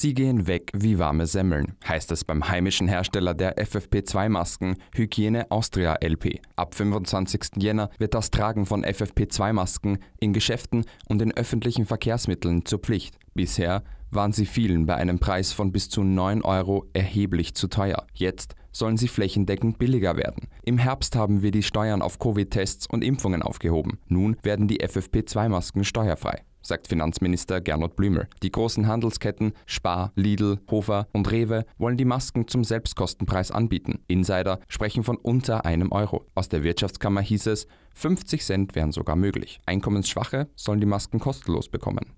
Sie gehen weg wie warme Semmeln, heißt es beim heimischen Hersteller der FFP2-Masken Hygiene Austria LP. Ab 25. Jänner wird das Tragen von FFP2-Masken in Geschäften und in öffentlichen Verkehrsmitteln zur Pflicht. Bisher waren sie vielen bei einem Preis von bis zu 9 Euro erheblich zu teuer. Jetzt sollen sie flächendeckend billiger werden. Im Herbst haben wir die Steuern auf Covid-Tests und Impfungen aufgehoben. Nun werden die FFP2-Masken steuerfrei sagt Finanzminister Gernot Blümel. Die großen Handelsketten Spar, Lidl, Hofer und Rewe wollen die Masken zum Selbstkostenpreis anbieten. Insider sprechen von unter einem Euro. Aus der Wirtschaftskammer hieß es, 50 Cent wären sogar möglich. Einkommensschwache sollen die Masken kostenlos bekommen.